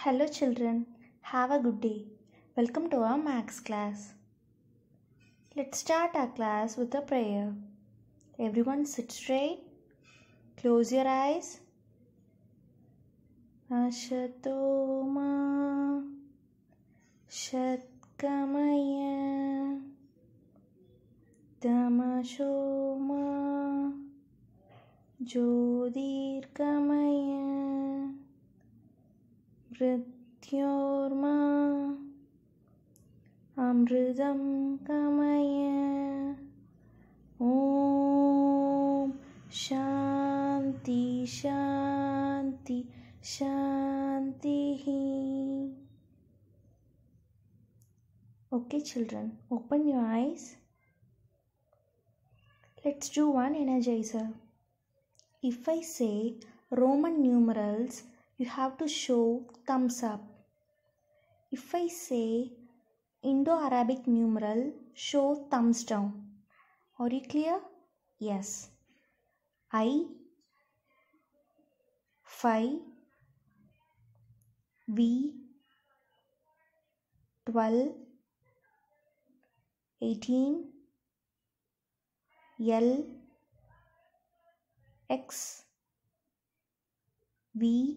Hello children, have a good day. Welcome to our Max class. Let's start our class with a prayer. Everyone sit straight. Close your eyes. Ashato ma Shatkamaya Damasho ma Jyotirkamaya मृत्योर्मा Amrit कमय Om shanti shanti shantih okay children open your eyes let's do one energiser if I say Roman numerals you have to show thumbs up. If I say Indo Arabic numeral, show thumbs down. Are you clear? Yes. I, Phi, V, 12, 18, L, X, V,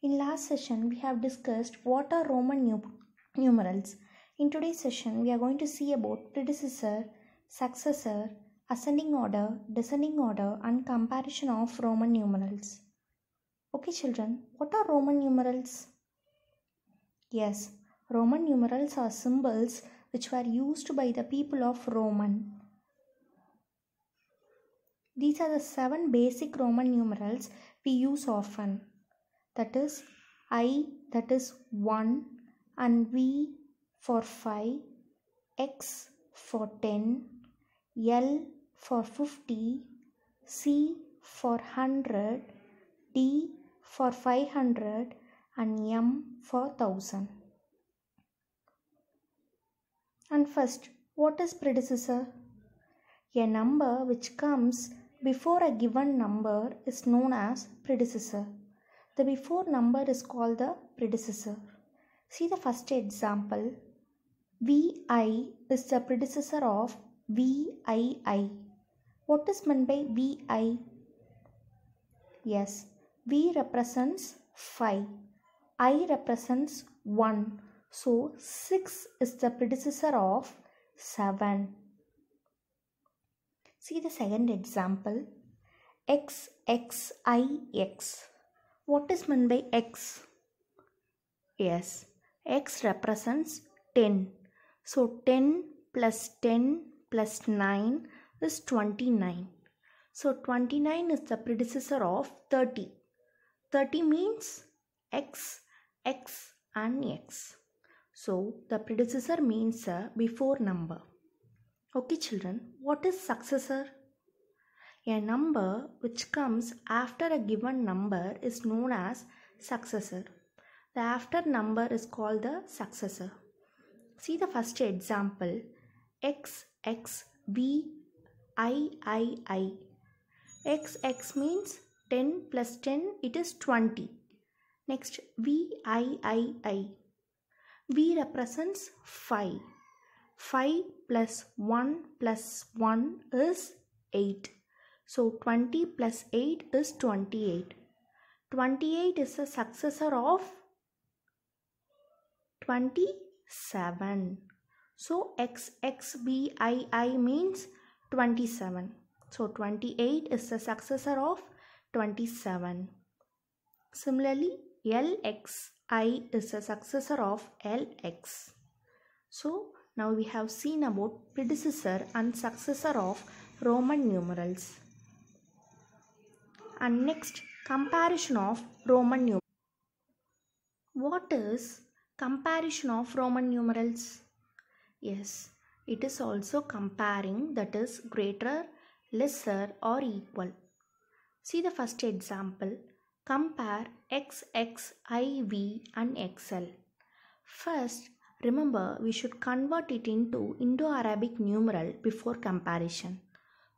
In last session, we have discussed what are Roman numerals. In today's session, we are going to see about predecessor, successor, ascending order, descending order, and comparison of Roman numerals. Okay, children, what are Roman numerals? Yes, Roman numerals are symbols which were used by the people of Roman. These are the seven basic Roman numerals we use often that is i that is 1 and v for 5 x for 10 l for 50 c for 100 d for 500 and m for 1000 and first what is predecessor a number which comes before a given number is known as predecessor the before number is called the predecessor. See the first example. VI is the predecessor of VII. What is meant by VI? Yes, V represents 5. I represents 1. So 6 is the predecessor of 7. See the second example. XXIX. What is meant by x? Yes, x represents 10. So 10 plus 10 plus 9 is 29. So 29 is the predecessor of 30. 30 means x, x and x. So the predecessor means a before number. Okay children, what is successor? A number which comes after a given number is known as successor. The after number is called the successor. See the first example x x b i i i. x x means 10 plus 10 it is 20. Next v i i i. v represents 5. 5 plus 1 plus 1 is 8. So 20 plus 8 is 28. 28 is the successor of 27. So XXBII means 27. So 28 is the successor of 27. Similarly, LXI is the successor of LX. So now we have seen about predecessor and successor of Roman numerals and next comparison of Roman numerals. What is comparison of Roman numerals? Yes, it is also comparing that is greater, lesser or equal. See the first example. Compare XXIV and XL. First, remember we should convert it into Indo-Arabic numeral before comparison.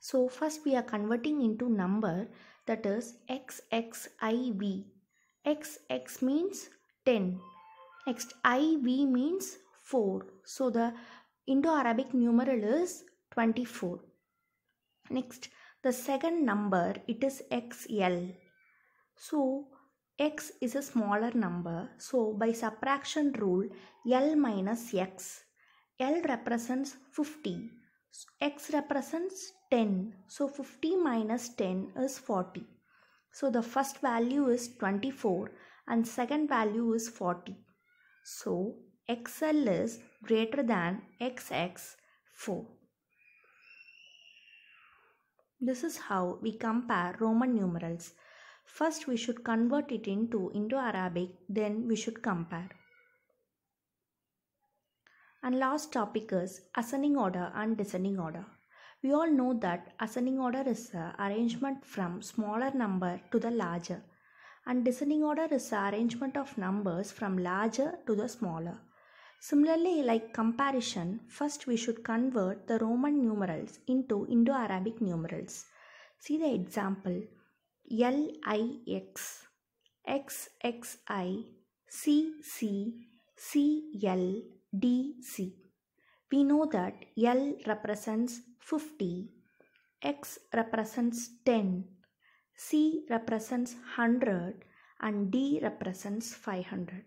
So first we are converting into number that is XXIV. XX means 10. Next IV means 4. So the Indo-Arabic numeral is 24. Next the second number it is XL. So x is a smaller number. So by subtraction rule L minus x. L represents 50. So, x represents 10 so 50 minus 10 is 40 so the first value is 24 and second value is 40 so xl is greater than xx4 this is how we compare roman numerals first we should convert it into indo-arabic then we should compare and last topic is ascending order and descending order we all know that ascending order is an arrangement from smaller number to the larger and descending order is an arrangement of numbers from larger to the smaller. Similarly, like comparison, first we should convert the Roman numerals into Indo-Arabic numerals. See the example LIX, XXI, CC, CL, DC we know that L represents 50, X represents 10, C represents 100 and D represents 500.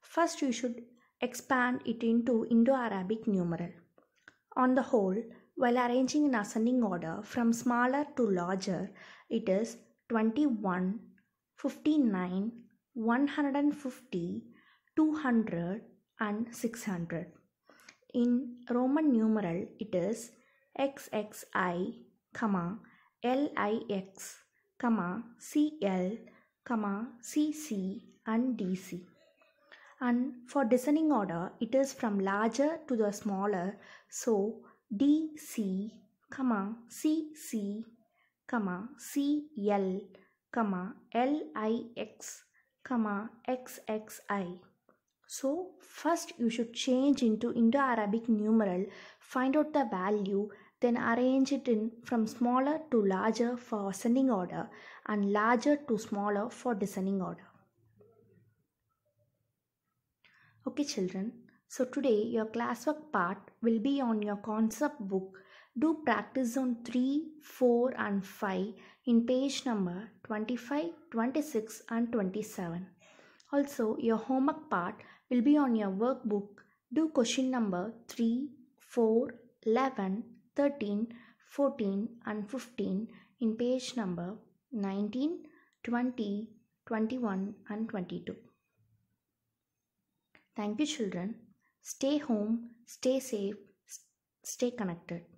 First you should expand it into Indo-Arabic numeral. On the whole, while arranging in ascending order from smaller to larger, it is 21, 59, 150, 200 and 600. In Roman numeral it is XXI, comma, LIX, comma, CL, comma, CC and DC. And for descending order it is from larger to the smaller so DC, comma, CC, comma, CL, comma, LIX, comma, XXI. So first you should change into Indo-Arabic numeral, find out the value, then arrange it in from smaller to larger for ascending order and larger to smaller for descending order. Okay children, so today your classwork part will be on your concept book. Do practice on 3, 4 and 5 in page number 25, 26 and 27. Also your homework part will be on your workbook. Do question number 3, 4, 11, 13, 14 and 15 in page number 19, 20, 21 and 22. Thank you children. Stay home, stay safe, stay connected.